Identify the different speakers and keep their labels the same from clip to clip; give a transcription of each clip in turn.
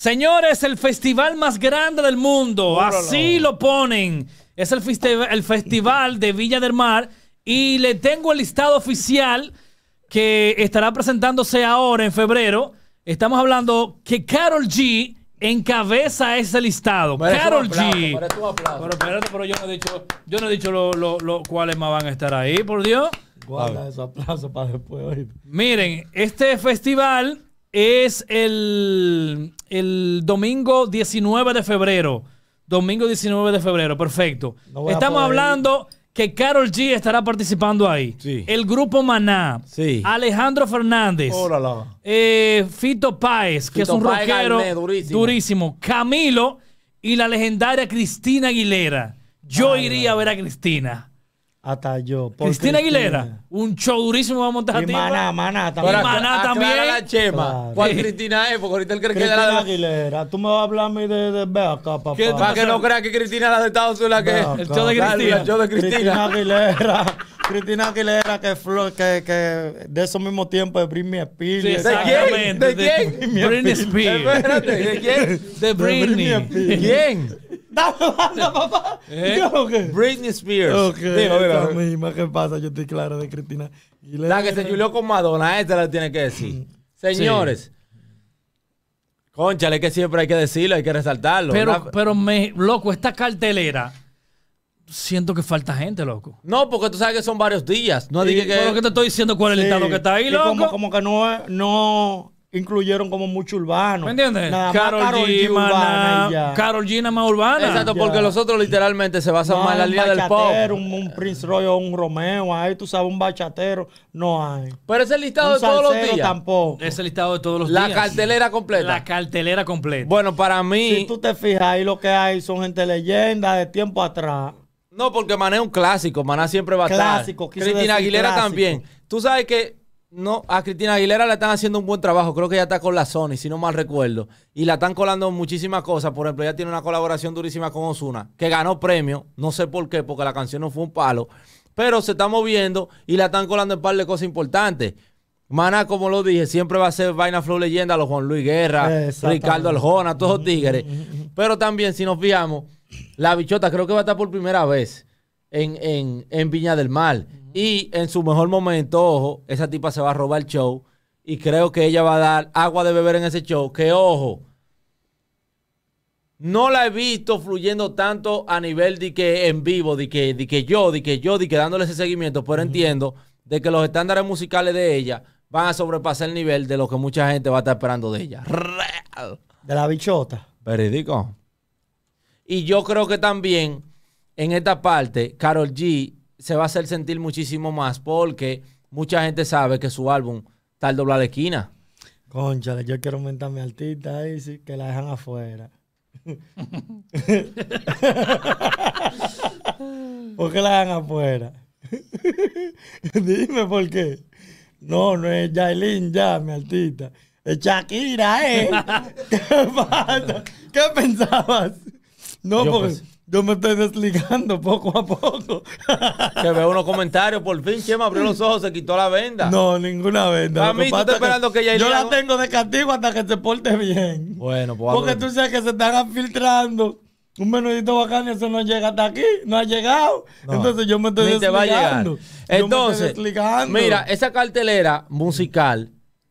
Speaker 1: Señores, el festival más grande del mundo, así lo ponen. Es el, festival de Villa del Mar y le tengo el listado oficial que estará presentándose ahora en febrero. Estamos hablando que Carol G encabeza ese listado. Carol G. Pero espérate, pero yo no he dicho, yo no he dicho cuáles más van a estar ahí, por Dios. Guarda
Speaker 2: esos aplausos para después.
Speaker 1: Miren, este festival es el, domingo 19 de febrero. Domingo 19 de febrero, perfecto. Estamos hablando que Carol G estará participando ahí. El grupo Maná. Alejandro Fernández. Eh, Fito Páez, que es un durísimo. Camilo y la legendaria Cristina Aguilera. Yo iría a ver a Cristina.
Speaker 2: Hasta yo. Cristina Aguilera, un show durísimo va a montar a ti. Maná, Maná también. Y Maná también. ¿Cuál
Speaker 3: Cristina es? Porque ahorita él cree que es la de...
Speaker 2: Aguilera, tú me vas a hablar a mí de, de... Ve acá, Para que no creas que Cristina es la de Estados Unidos, la que El show de Cristina. show de Cristina. Cristina Aguilera. Cristina Aguilera, que, que, que de esos mismos tiempos de Britney Spears. ¿De quién? ¿De quién? Britney Spears. Espérate, ¿de quién? De Britney. ¿Quién? Dame banda, eh, papá. ¿Eh? Britney Spears. Ok. Digo, mira, esta pasa, yo estoy claro de Cristina.
Speaker 3: La que se julió con Madonna, esta la tiene que decir. Mm. Señores. Sí. Conchale, que siempre hay que decirlo, hay que resaltarlo. Pero,
Speaker 1: pero me, loco, esta cartelera siento que falta gente, loco.
Speaker 2: No, porque tú sabes que son varios días. No sí, dije que. lo que te estoy diciendo, cuál es el estado que está ahí, loco. Como, como que no, no incluyeron como mucho urbano. ¿Me entiendes? Carolina más urbana, más urbana. Exacto, porque los otros literalmente
Speaker 3: se basan más en la línea del pop.
Speaker 2: Un, Prince Prince o un Romeo, ahí tú sabes, un bachatero, no hay. Pero ese listado de todos los días.
Speaker 3: tampoco. Es el listado de todos los días. La cartelera completa. La cartelera completa.
Speaker 2: Bueno, para mí... Si tú te fijas, ahí lo que hay son gente leyenda de tiempo atrás.
Speaker 3: No, porque Maná es un clásico. Maná siempre va a estar. Clásico. Cristina Aguilera también. Tú sabes que no, a Cristina Aguilera le están haciendo un buen trabajo. Creo que ya está con la Sony, si no mal recuerdo. Y la están colando muchísimas cosas. Por ejemplo, ya tiene una colaboración durísima con Osuna, que ganó premio. No sé por qué, porque la canción no fue un palo. Pero se está moviendo y la están colando un par de cosas importantes. Mana, como lo dije, siempre va a ser Vaina Flow Leyenda, los Juan Luis Guerra, Ricardo Aljona, todos los tigres. Pero también, si nos fijamos, la bichota creo que va a estar por primera vez en, Viña del Mar. Y en su mejor momento, ojo, esa tipa se va a robar el show. Y creo que ella va a dar agua de beber en ese show. Que ojo, no la he visto fluyendo tanto a nivel de que en vivo, de que, que yo, de que yo, de que dándole ese seguimiento, pero entiendo de que los estándares musicales de ella van a sobrepasar el nivel de lo que mucha gente va a estar esperando de ella.
Speaker 2: De la bichota. Verídico. Y yo creo que
Speaker 3: también en esta parte, Carol G se va a hacer sentir muchísimo más porque mucha gente sabe que su álbum está al doblar de esquina.
Speaker 2: Conchale, yo quiero aumentar mi artista ahí, que la dejan afuera. ¿Por qué la dejan afuera? Dime por qué. No, no es Jailin ya, mi artista. Es Shakira, ¿eh? ¿Qué ¿Qué pensabas? No, porque... Pues, yo me estoy
Speaker 3: desligando poco a poco. que veo unos comentarios, por fin Chema abrió los ojos, se quitó la
Speaker 2: venda. No, ninguna venda. A mí esperando que, Yo la tengo de castigo hasta que se porte bien.
Speaker 3: Bueno, pues Porque
Speaker 2: tú sabes que se están filtrando. Un menudito bacán y eso no llega hasta aquí, no ha llegado. Entonces yo me estoy ni desligando. Te va a Entonces, mira,
Speaker 3: esa cartelera musical,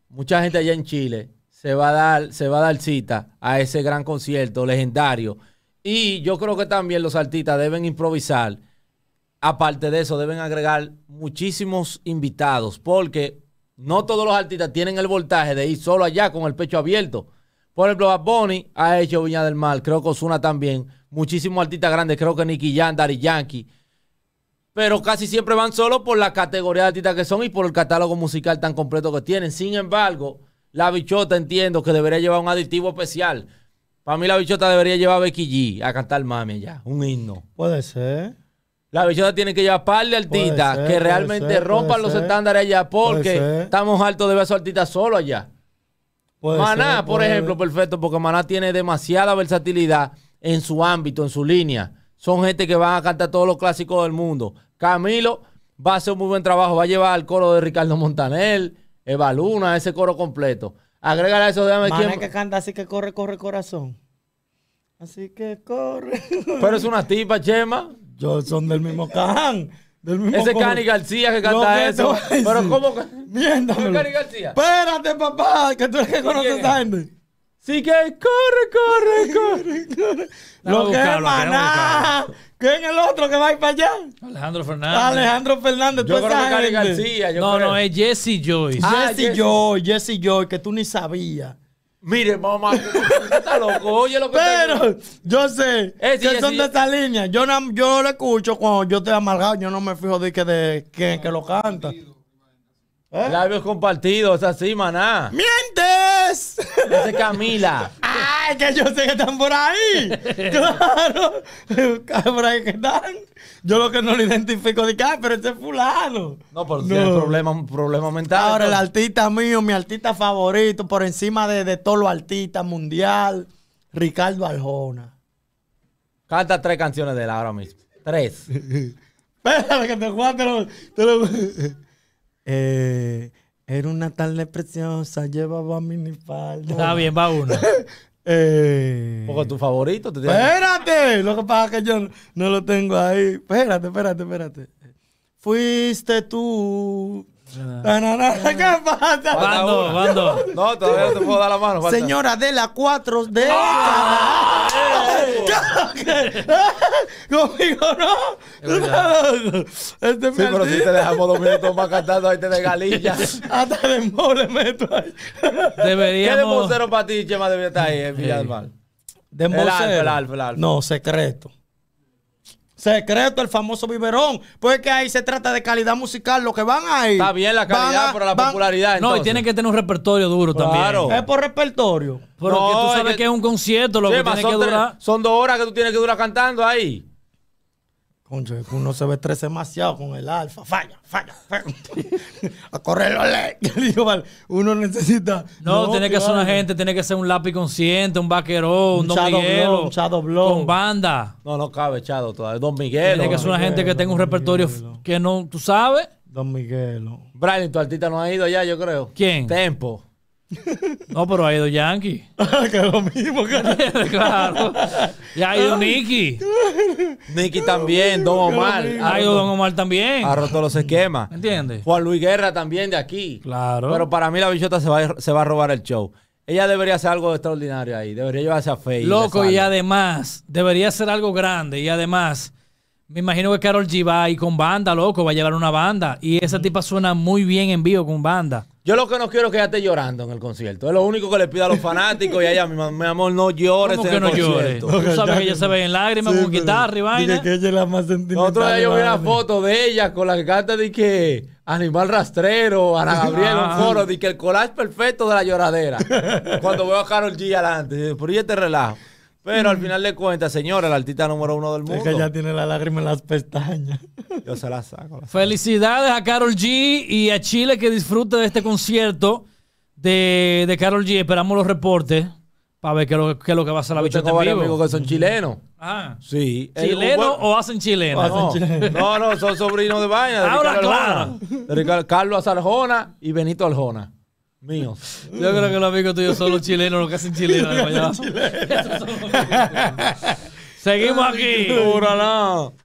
Speaker 3: mucha gente allá en Chile se va a dar, se va a dar cita a ese gran concierto legendario y yo creo que también los artistas deben improvisar. Aparte de eso, deben agregar muchísimos invitados, porque no todos los artistas tienen el voltaje de ir solo allá con el pecho abierto. Por ejemplo, a Bunny ha hecho Viña del Mar, creo que Osuna también, muchísimos artistas grandes, creo que Nicky Jan, Daddy Yankee. Pero casi siempre van solo por la categoría de artistas que son y por el catálogo musical tan completo que tienen. Sin embargo, la bichota entiendo que debería llevar un aditivo especial para mí la bichota debería llevar a Becky G a cantar mami ya, un himno.
Speaker 2: Puede ser.
Speaker 3: La bichota tiene que llevar par de artistas que realmente rompan los estándares allá porque estamos altos de ver a solo allá. Maná, por ejemplo, perfecto, porque Maná tiene demasiada versatilidad en su ámbito, en su línea. Son gente que van a cantar todos los clásicos del mundo. Camilo va a hacer un muy buen trabajo, va a llevar al coro de Ricardo Montanel, Eva Luna, ese coro completo. Agrégale eso, déjame quién. que canta así
Speaker 2: que corre, corre corazón. Así que corre. Pero es una tipa, Chema. Yo son del mismo can. Del mismo Ese Cani García que canta eso. Pero ¿cómo? es Cani García. Espérate, papá, que tú eres que conoces a Sí que corre, corre, corre, corre. Lo, que Maná. ¿Quién es el otro que va a ir para allá?
Speaker 1: Alejandro Fernández. Alejandro Fernández. Yo creo que García. no, no, es Jesse
Speaker 2: Joy ah, Jesse Joyce, Jesse Joy que tú ni sabías. Mire, mamá, está loco, oye lo que Pero yo sé eh, que son de esta línea. Yo, no, yo lo escucho cuando yo estoy amargado, yo no me fijo de que de quién que lo canta.
Speaker 3: ¿Eh? Labios compartidos, es así, maná.
Speaker 2: ¡Miente! Ese es Camila. ¡Ay, que yo sé que están por ahí! ¡Claro! por ahí que están. Yo lo que no lo identifico de acá, pero ese es fulano. No, por no. problema mental. Ahora, el artista mío, mi artista favorito, por encima de, de todos los mundial, Ricardo Aljona.
Speaker 3: Canta tres canciones de él ahora mismo.
Speaker 2: Tres. Espérame que te Te lo... eh... Era una tarde preciosa, llevaba minifalda. Está bien, va uno. eh... Porque tu favorito te Espérate, lo que pasa es que yo no lo tengo ahí. Espérate, espérate, espérate. Fuiste tú. ¿Qué pasa? No, todavía no te puedo dar la mano. falta. Señora de la 4 de. ¡Ah! ¡Ah! ¡Eh! Conmigo no. Este sí, pero si te dejamos dos minutos más cantando, ahí te de galilla. Hasta de mole meto ahí. Deberíamos. ¿Qué
Speaker 3: de para ti, Chema, debería
Speaker 2: estar ahí, en eh, De el el alfa, el alfa. No, secreto. Secreto, el famoso biberón. Pues que ahí se trata de calidad musical. Lo que van ahí. Está bien la calidad, pero la popularidad. No, y tienen
Speaker 3: que tener un repertorio duro claro. también. Es
Speaker 2: por repertorio. Porque tú sabes que... es
Speaker 3: un concierto, lo que tiene que durar. son dos horas que tú tienes que durar cantando ahí
Speaker 2: uno se ve estresa demasiado con el alfa. Falla, falla, falla. a correrlo Digo, vale, uno necesita. No, tiene que, ser una gente, tiene que ser un lápiz
Speaker 3: consciente, un vaquero,
Speaker 1: un, don Miguel. un Chado Blow. Con banda.
Speaker 3: No, no cabe Chado todavía. Don Miguel. Tiene que ser una gente que
Speaker 1: tenga un repertorio que no, tú sabes. Don Miguel. Brian,
Speaker 3: tu artista no ha ido allá, yo creo. ¿Quién? Tempo.
Speaker 1: No, pero ha ido Yankee. Ah,
Speaker 3: que lo mismo, claro. Y ha ido Nicky. Nicky también, Don Omar. Ha ido Don Omar también. Ha roto los esquemas. ¿Entiendes? Juan Luis Guerra también de aquí. Claro. Pero para mí la bichota se va, a, robar el show. Ella debería hacer algo extraordinario ahí. Debería llevarse a Facebook Loco, y, además, debería hacer algo grande. Y además,
Speaker 1: me imagino que Carol G va con banda, loco. Va a llevar una banda. Y esa tipa suena muy bien en vivo con banda.
Speaker 3: Yo lo que no quiero es que ella esté llorando en el concierto. Es lo único que le pido a los fanáticos y a ella, mi, amor, no llores. ¿Cómo que no llores? Tú sabes que ella se ve en lágrimas con guitarra y vaina. que ella es la más sentimental. Otro día yo vi una foto de ella con la que canta de que Animal Rastrero, Ana ah. Gabriel, ah. un foro, de que el collage perfecto de la lloradera. Cuando veo a Carol G adelante, por ella te relajo. Pero al mm. final de cuentas, señora, la artista número uno del mundo. Es que ya tiene la
Speaker 2: lágrima en las pestañas. Yo se la saco.
Speaker 1: Felicidades a Carol G y a Chile que disfrute de este concierto de, de Carol G. Esperamos los reportes
Speaker 3: para ver qué es lo, que va a hacer la bichota tengo en amigos que son chilenos. Ah. Sí. ¿Chilenos o hacen chilenos. Ah, no, no, son sobrinos de vaina. Ahora, claro. Carlos Aljona y Benito Aljona mío. Yo creo
Speaker 1: que los amigos tuyos son los chilenos, los que hacen chilenos.
Speaker 3: Seguimos aquí. Duro,